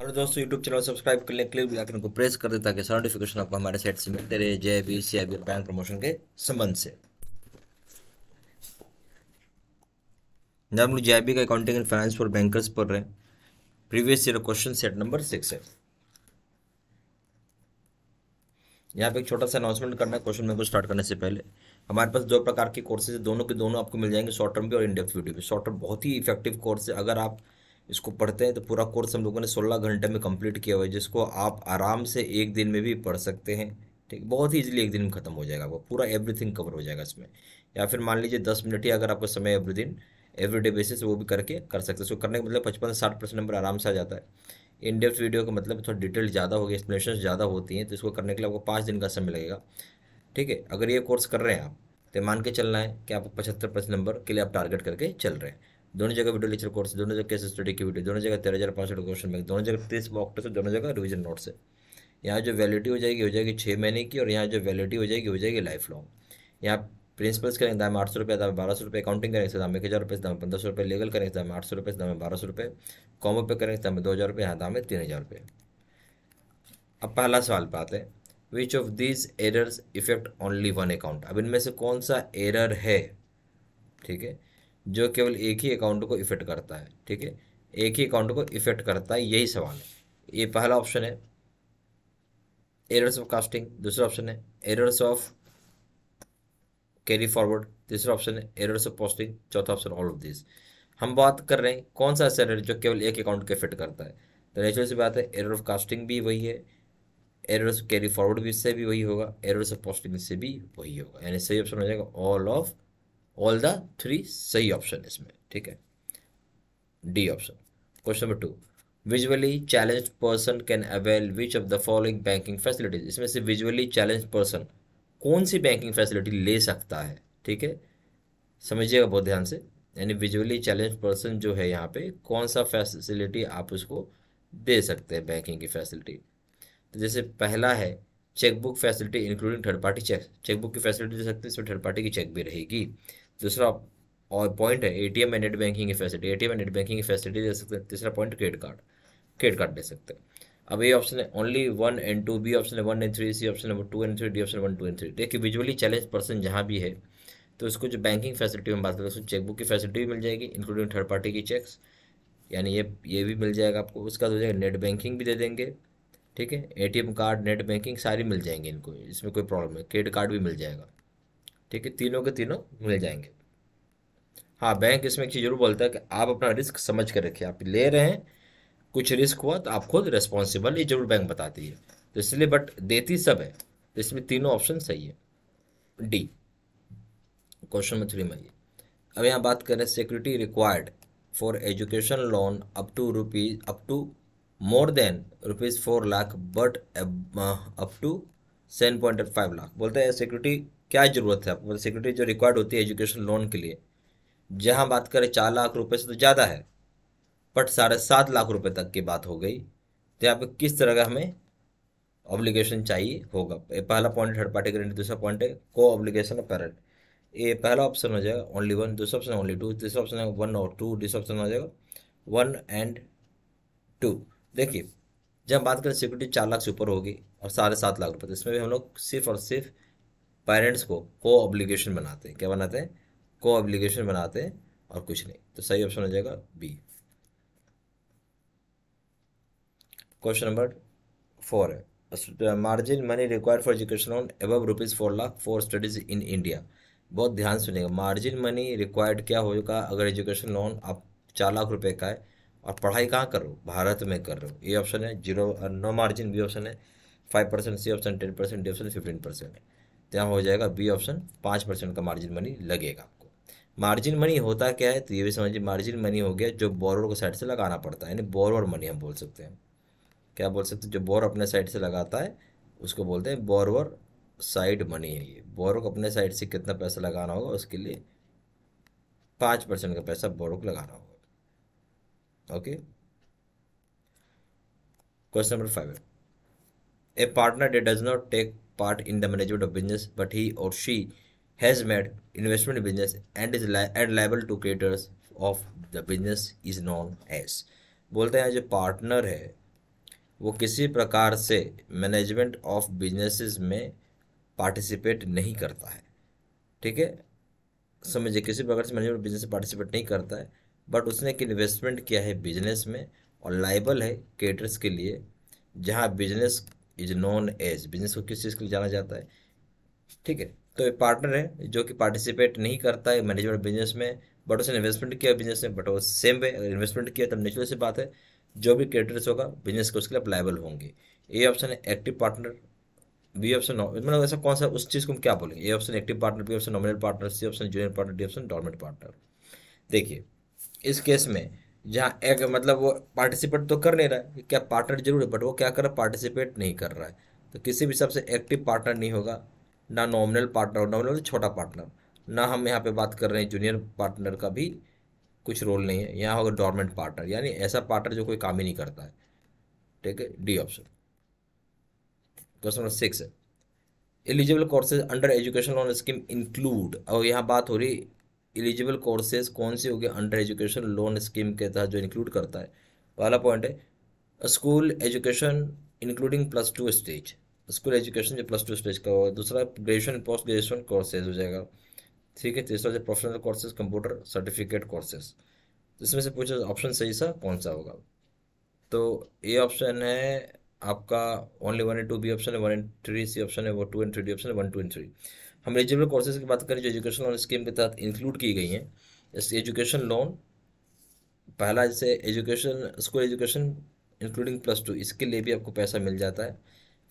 hello दोस्तों YouTube channel subscribe कर लें क्लिक आइकन को प्रेस कर दें ताकि सारा नोटिफिकेशन आपको हमारे साइट से मिलते रहे JAIIB CAIIB bank promotion के संबंध से जब लोग जय बी का accounting and finance for bankers पढ़ रहे हैं previous year question set number six है यहाँ पे एक छोटा सा अनाउंसमेंट करना है क्वेश्चन मेरे को स्टार्ट करने से पहले हमारे पास दो प्रकार के कोर्सेज दोनों के दोनों आपको मिल जाएंगे शॉर्ट टर्म भी और इंडेप्थ वीडियो भी शॉर्ट टर्म बहुत ही इफेक्टिव कोर्स है अगर आप इसको पढ़ते हैं तो पूरा कोर्स हम लोगों ने 16 घंटे में कंप्लीट किया हुआ है जिसको आप आराम से एक दिन में भी पढ़ सकते हैं ठीक बहुत ही ईजिली एक दिन में खत्म हो जाएगा वो पूरा एवरीथिंग कवर हो जाएगा इसमें या फिर मान लीजिए दस मिनट ही अगर आपका समय एवरी दिन एवरीडे बेसिस वो भी करके कर सकते हैं उसको करने का मतलब पचपन से साठ परसेंट नंबर आराम से आ जाता है इन डेप्थ वीडियो का मतलब थोड़ा डिटेल ज़्यादा होगी एक्सप्लेनेशन ज़्यादा होती हैं तो इसको करने के लिए आपको पाँच दिन का समय लगेगा ठीक है अगर ये कोर्स कर रहे हैं आप तो मान के चलना है कि आपको पचहत्तर परसेंट नंबर के लिए आप टारगेट करके चल रहे हैं दोनों जगह वीडियो लेक्चर कोर्स दोनों जगह केस स्टडी की वीडियो दोनों जगह तेरह हज़ार पाँच सौ क्वेश्चन बैंक दोनों जगह तीस ऑक्टर दोनों जगह रिविजन नोट से यहाँ जो वैलिडिटी हो जाएगी हो जाएगी छः महीने की और यहाँ जो वैलिडिटी हो जाएगी हो जाएगी लाइफ लॉन्ग यहाँ प्रिंसिपल्स करेंगे दाम आठ सौ रुपये दाम बारह सौ रुपये अकाउंटिंग करेंगे दाम एक हज़ार रुपये दाम पंद्रह सौ रुपये लीगल करेंगे दाम आठ सौ रुपये दाम बारह सौ रुपये कॉमो पे करेंगे दाम दो हज़ार रुपये यहाँ दाम है तीन हज़ार रुपये अब पहला सवाल पर आते हैं which of these errors effect only one account अब इनमें से कौन सा एरर है ठीक है जो केवल एक ही अकाउंट को इफेक्ट करता है ठीक है एक ही अकाउंट को इफेक्ट करता है यही सवाल है ये पहला ऑप्शन है एरर्स ऑफ कास्टिंग दूसरा ऑप्शन है एरर्स ऑफ कैरी फॉरवर्ड तीसरा ऑप्शन है एरर्स ऑफ पोस्टिंग चौथा ऑप्शन ऑल ऑफ दिस हम बात कर रहे हैं कौन सा ऐसा एरर जो केवल एक अकाउंट को इफेक्ट करता है तो नेचुरल सी बात है एरर ऑफ कास्टिंग भी वही है एरर्स कैरी फॉरवर्ड भी इससे भी वही होगा एरर्स ऑफ पोस्टिंग से भी वही होगा यानी सही ऑप्शन हो जाएगा all of all the three सही ऑप्शन इसमें ठीक है D option question number two visually challenge person can avail which of the following banking facilities इसमें से विजुअली चैलेंज पर्सन कौन सी बैंकिंग फैसिलिटी ले सकता है ठीक है समझिएगा बहुत ध्यान से यानी विजुअली चैलेंज पर्सन जो है यहाँ पे कौन सा फैसिलिटी आप उसको दे सकते हैं बैंकिंग की फैसिलिटी तो जैसे पहला है chequebook facility including third party cheque chequebook की फैसिलिटी दे सकते हैं इसमें थर्ड पार्टी की चेक भी रहेगी दूसरा और पॉइंट है एटीएम एंड नेट बैंकिंग की facility ATM and net banking की फैसिलिटी दे सकते हैं तीसरा point credit card credit card दे सकते हैं अब ये ऑप्शन है only one and two B option है one and three C option number two and three D option one two and three देखिए विजुअली चैलेंज पर्सन जहाँ भी है तो उसको जो बैंकिंग फैसिलिटी में बात करें उसको चेकबुक की फैसिलिटी भी मिल जाएगी इंक्लूडिंग थर्ड पार्टी की चेक्स यानी ये ये भी मिल जाएगा आपको उसका हो तो जाएगा नेट बैंकिंग भी दे देंगे ठीक है एटीएम कार्ड नेट बैंकिंग सारी मिल जाएंगे इनको इसमें कोई प्रॉब्लम है क्रेडिट कार्ड भी मिल जाएगा ठीक है तीनों के तीनों मिल जाएंगे हाँ बैंक इसमें एक चीज़ जरूर बोलता है कि आप अपना रिस्क समझ कर रखिए आप ले रहे हैं कुछ रिस्क हुआ तो आप खुद रेस्पॉन्सिबल ये जरूर बैंक बताती है तो इसलिए बट देती सब है तो इसमें तीनों ऑप्शन सही है डी क्वेश्चन नंबर थ्री में अब यहाँ बात करें security required for education loan up to rupees up to more than rupees four lakh but up to seven point five lakh बोलते हैं सिक्योरिटी क्या ज़रूरत है आपको सिक्योरिटी जो रिक्वायर्ड होती है एजुकेशन लोन के लिए जहाँ बात करें चार लाख रुपये से तो ज़्यादा है बट साढ़े सात लाख रुपये तक की बात हो गई तो यहाँ पर किस तरह का हमें ऑब्लिगेशन चाहिए होगा पहला पॉइंट थर्ड पार्टी गारंटी दूसरा पॉइंट है को ऑब्लिगेशन ऑफ पेरेंट ये पहला ऑप्शन हो जाएगा ओनली वन दूसरा ऑप्शन ओनली टू तीसरा ऑप्शन है वन और टू तीसरा ऑप्शन हो जाएगा वन एंड टू देखिए जब बात करें सिक्योरिटी चार लाख से ऊपर होगी और साढ़े सात लाख रुपये तो इसमें भी हम लोग सिर्फ और सिर्फ पेरेंट्स को को ऑब्लिगेशन बनाते हैं क्या बनाते हैं को ऑब्लिगेशन बनाते हैं और कुछ नहीं तो सही ऑप्शन हो जाएगा बी क्वेश्चन नंबर फोर है margin money required for education loan above rupees four lakh for studies in India बहुत ध्यान सुनेगा मार्जिन मनी रिक्वायर्ड क्या होगा अगर एजुकेशन लोन आप चार लाख रुपए का है और पढ़ाई कहाँ कर रहे हो भारत में कर रहे हो ये ऑप्शन है zero no margin B option है five percent C option ten percent D option fifteen percent है तो यहाँ हो जाएगा बी ऑप्शन पाँच परसेंट का मार्जिन मनी लगेगा आपको मार्जिन मनी होता क्या है तो ये भी समझिए मार्जिन मनी हो गया जो बोरवर को साइड से लगाना पड़ता है यानी बोरवर मनी हम बोल सकते हैं क्या बोल सकते हैं जो बोर अपने साइड से लगाता है उसको बोलते हैं बोरवर साइड मनी है ये बोरो को अपने साइड से कितना पैसा लगाना होगा उसके लिए पाँच परसेंट का पैसा बोरो को लगाना होगा okay question number five A partner they does not take part in the management of business, but he or she has made investment business and is li- and liable to creditors of the business is known as बोलते हैं जो partner है वो किसी प्रकार से management of businesses में participate नहीं करता है ठीक है समझिए किसी प्रकार से मैनेजमेंट बिजनेस में पार्टिसिपेट नहीं करता है बट उसने एक इन्वेस्टमेंट किया है बिजनेस में और लाइबल है केटर्स के लिए जहाँ business is known as business को किस चीज़ के लिए जाना जाता है ठीक है तो एक पार्टनर है जो कि पार्टिसिपेट नहीं करता है मैनेजमेंट बिजनेस में बट उसने इन्वेस्टमेंट किया बिजनेस में बट वो सेम वे अगर इन्वेस्टमेंट किया तो नेचुरल से बात है जो भी क्रेडिटर्स होगा बिजनेस के उसके लिए अप्लाइबल होंगे ए ऑप्शन है एक्टिव पार्टनर बी ऑप्शन मतलब ऐसा कौन सा उस चीज़ को हम क्या बोलेंगे A option active partner B option nominal partner C option junior partner D option dormant partner देखिए इस केस में जहाँ एक मतलब वो पार्टिसिपेट तो कर नहीं रहा है क्या पार्टनर जरूर है बट वो क्या कर रहा है पार्टिसिपेट नहीं कर रहा है तो किसी भी हिसाब से एक्टिव पार्टनर नहीं होगा ना नॉमिनल पार्टनर होगा नॉमिनल छोटा पार्टनर ना हम यहाँ पे बात कर रहे हैं जूनियर पार्टनर का भी कुछ रोल नहीं है यहाँ होगा डॉर्मेंट पार्टनर यानी ऐसा पार्टनर जो कोई काम ही नहीं करता है ठीक है D option question number six eligible courses under education loan scheme include और यहाँ बात हो रही एलिजिबल कोर्सेज कौन से होंगे अंडर एजुकेशन लोन स्कीम के तहत जो इंक्लूड करता है पहला पॉइंट है school education including plus two stage school education जो प्लस टू स्टेज का होगा दूसरा ग्रेजुएशन पोस्ट ग्रेजुएशन कोर्सेज हो जाएगा ठीक है तीसरा जो professional courses computer certificate courses इसमें से पूछा ऑप्शन सही सा कौन सा होगा तो ए ऑप्शन है आपका only one and two B option है one and three C option है वो two and three D option है वन टू एंड थ्री हम एलिजिबल कोर्सेज की बात करें जो एजुकेशन लोन स्कीम के तहत इंक्लूड की गई हैं जैसे एजुकेशन लोन पहला जैसे education school education including plus two इसके लिए भी आपको पैसा मिल जाता है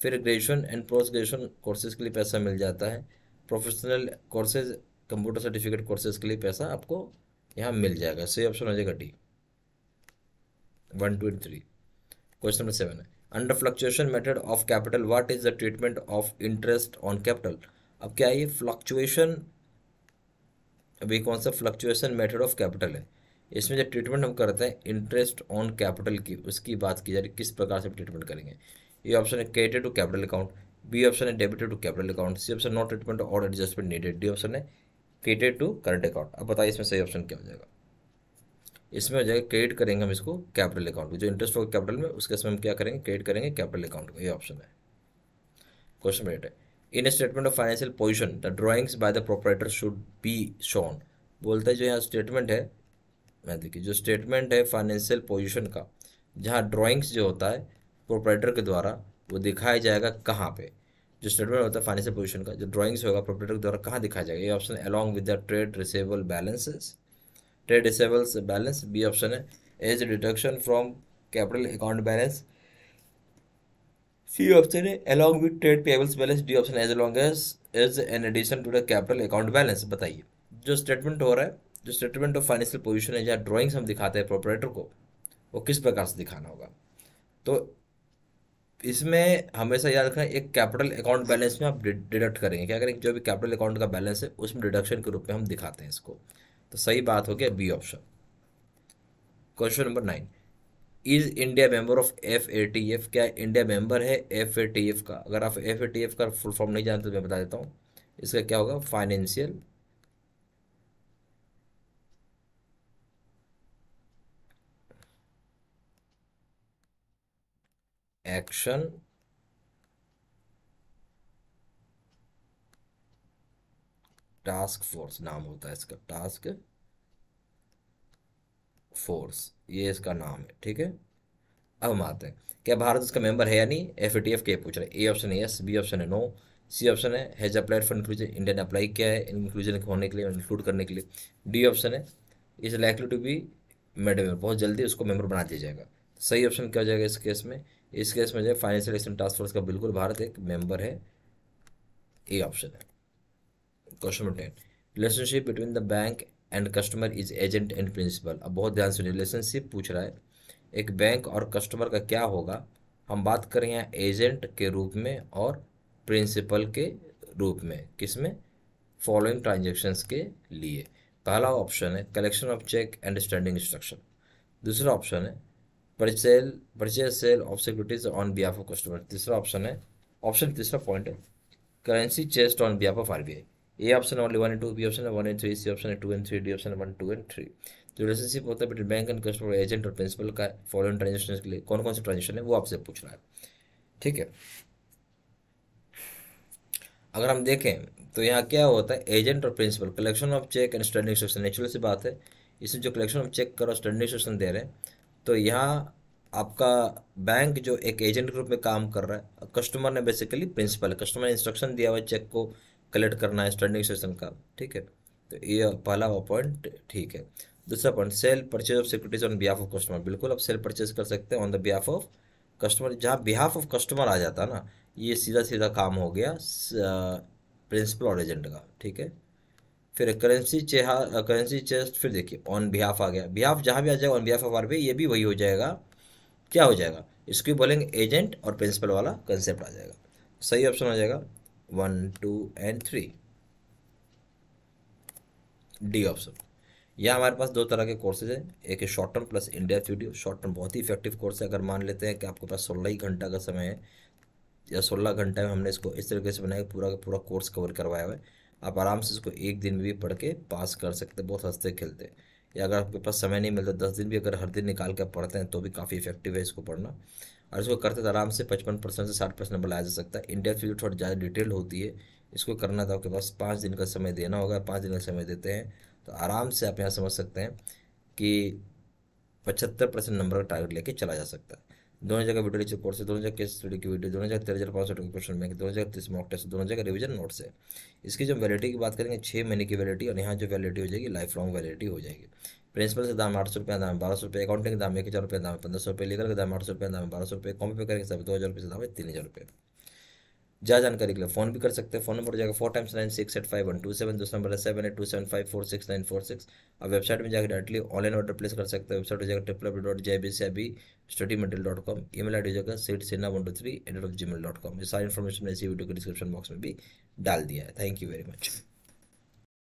फिर graduation and post graduation courses के लिए पैसा मिल जाता है professional courses computer certificate courses के लिए पैसा आपको यहाँ मिल जाएगा सही ऑप्शन हो जाएगा D one two and three question number seven है under fluctuation method of capital what is the treatment of interest on capital अब क्या है ये फ्लक्चुएशन अभी कौन सा फ्लक्चुएशन मेथड ऑफ कैपिटल है इसमें जो ट्रीटमेंट हम करते हैं इंटरेस्ट ऑन कैपिटल की उसकी बात की जा रही किस प्रकार से ट्रीटमेंट करेंगे ये ऑप्शन है credit to capital account B option है debited to capital account C option not treatment और एडजस्टमेंट नीडेड डी ऑप्शन है क्रेडिट टू करंट अकाउंट अब बताइए इसमें सही ऑप्शन क्या हो जाएगा इसमें हो जाएगा क्रेडिट करेंगे हम इसको कैपिटल अकाउंट जो इंटरेस्ट होगा कैपिटल में उसके समय हम क्या करेंगे क्रेडिट करेंगे कैपिटल अकाउंट को ये ऑप्शन है क्वेश्चन एट है in statement of financial position the drawings by the proprietor should be shown बोलते हैं जो यहाँ स्टेटमेंट है मैं देखिए जो स्टेटमेंट है फाइनेंशियल पोजिशन का जहाँ ड्रॉइंग्स जो होता है प्रोपराइटर के द्वारा वो दिखाया जाएगा कहाँ पे जो स्टेटमेंट होता है फाइनेंशियल पोजिशन का जो ड्राइंग्स होगा प्रोपराइटर के द्वारा कहाँ दिखाया जाएगा ये option along with the trade receivable balances trade receivables balance B option है as deduction from capital account balance C option है along with trade payables balance D option as along as as an addition to the capital account balance बताइए जो statement हो रहा है जो statement of financial position है जहाँ drawings हम दिखाते हैं प्रोपरेटर को वो किस प्रकार से दिखाना होगा तो इसमें हमेशा याद रखना एक कैपिटल अकाउंट बैलेंस में आप डिडक्ट करेंगे क्या करेंगे जो भी कैपिटल अकाउंट का बैलेंस है उसमें डिडक्शन के रूप में हम दिखाते हैं इसको तो सही बात हो गया B option question number nine is India member of F A T F क्या इंडिया मेंबर है एफ ए टी एफ का अगर आप एफ ए टी एफ का फुल फॉर्म नहीं जानते तो मैं बता देता हूँ इसका क्या होगा फाइनेंशियल एक्शन टास्क फोर्स नाम होता है इसका टास्क फोर्स ये इसका नाम है ठीक है अब हम आते हैं क्या भारत इसका मेंबर है या नहीं एफ ए टी एफ के पूछ रहे ए ऑप्शन है यस बी ऑप्शन है नो सी ऑप्शन है हैज अप्लाइड फॉर इंक्लूजन ने अप्लाई किया है इंक्लूजन होने के लिए इंक्लूड करने के लिए डी ऑप्शन है is likely to be made member बहुत जल्दी उसको मेंबर बना दिया जाएगा सही ऑप्शन क्या हो जाएगा इस केस में इस केस में जो है फाइनेंशियल एक्शन टास्क फोर्स का बिल्कुल भारत एक मेंबर है ए ऑप्शन है question number ten relationship between the bank and customer is agent and principal अब बहुत ध्यान से रिलेशनशिप पूछ रहा है एक बैंक और कस्टमर का क्या होगा हम बात करें यहाँ एजेंट के रूप में और प्रिंसिपल के रूप में किस में फॉलोइंग ट्रांजेक्शन्स के लिए पहला ऑप्शन है collection of cheque and standing instruction दूसरा ऑप्शन है परचेल purchase sale of securities on behalf of customer तीसरा ऑप्शन है ऑप्शन तीसरा पॉइंट है currency chest on behalf of R B I A option only one and two B option one and three C option two and three D option one two and three जो relationship होता है between bank and customer agent और principal का following transaction के लिए कौन कौन से ट्रांजेक्शन है वो आपसे पूछ रहा है ठीक है अगर हम देखें तो यहाँ क्या होता है एजेंट और principal collection of cheque and standing section natural सी बात है इसमें जो कलेक्शन ऑफ चेक करो स्टैंडिंग सेक्शन दे रहे हैं तो यहाँ आपका बैंक जो एक एजेंट के रूप में काम कर रहा है कस्टमर ने बेसिकली प्रिंसिपल कस्टमर ने इंस्ट्रक्शन दिया हुआ चेक को कलेक्ट करना है स्टैंडिंग सेशन का ठीक है तो ये पहला पॉइंट ठीक है दूसरा point sale purchase of securities on behalf of customer बिल्कुल आप सेल परचेज कर सकते हैं on the behalf of customer जहाँ बिहाफ ऑफ कस्टमर आ जाता ना ये सीधा सीधा काम हो गया प्रिंसिपल और एजेंट का ठीक है फिर करेंसी चेहा करेंसी चेस्ट फिर देखिए ऑन बिहाफ आ गया बिहाफ जहाँ भी आ जाएगा ऑन बिहाफ ऑफ आर ये भी वही हो जाएगा क्या हो जाएगा इसको बोलेंगे एजेंट और प्रिंसिपल वाला कंसेप्ट आ जाएगा सही ऑप्शन हो जाएगा one two and three D option यहाँ हमारे पास दो तरह के कोर्सेज हैं एक है short term plus India video short term बहुत ही इफेक्टिव कोर्स है अगर मान लेते हैं कि आपके पास सोलह ही घंटा का समय है या सोलह घंटे में हमने इसको इस तरीके से बनाया पूरा का पूरा कोर्स कवर करवाया हुआ है आप आराम से इसको एक दिन में भी पढ़ के पास कर सकते हैं बहुत हंसते खेलते या अगर आपके पास समय नहीं मिलता दस दिन भी अगर हर दिन निकाल कर पढ़ते हैं तो भी काफ़ी इफेक्टिव है इसको पढ़ना और इसको करते तो आराम से पचपन परसेंट से साठ परसेंट नंबर लाया जा सकता है इंडिया फील्ड थोड़ी ज़्यादा डिटेल होती है इसको करना था आपके पास पाँच दिन का समय देना होगा पाँच दिन का समय देते हैं तो आराम से आप यहाँ समझ सकते हैं कि पचहत्तर परसेंट नंबर का टारगेट लेके चला जा सकता है दोनों जगह वीडियो टीचर कोर्स है दोनों जगह केस स्टडी की वीडियो दोनों जगह तेरह हज़ार पाँच सौ टू क्वेश्चन बैंक दोनों जगह तीस मॉक टेस्ट दोनों जगह रिवीजन नोट्स है इसकी जो वैलिडिटी की बात करेंगे छः महीने की वैलिडिटी और यहाँ जो वैलिडिटी हो जाएगी लाइफ लॉन्ग वैलिडिटी हो जाएगी प्रिंसिपल का दाम आठ सौ रुपया दाम बारह सौ रुपये अकाउंटिंग के दाम एक हज़ार रुपये दाम पंद्रह सौ रुपये लीगल का दाम आठ सौ रुपये दाम बारह सौ रुपये कॉम्पी पे करेंगे सब दो हज़ार रुपये से दाम है तीन हज़ार रुपये ज़्यादा जानकारी के लिए फोन भी कर सकते हैं फोन नंबर जाएगा four times nine six eight five one two seven दूसरा नंबर है seven eight two seven five four six nine four six और वेबसाइट में जाकर डायरेक्टली ऑनलाइन ऑर्डर प्लेस कर सकते हैं वेबसाइट हो जाएगा triple W dot J B C B study metal dot com email I D seat Sinha one two three at of Gmail dot com ये सारी information मैंने इसी video के डिस्क्रिप्शन बॉक्स में भी डाल दिया है थैंक यू वेरी मच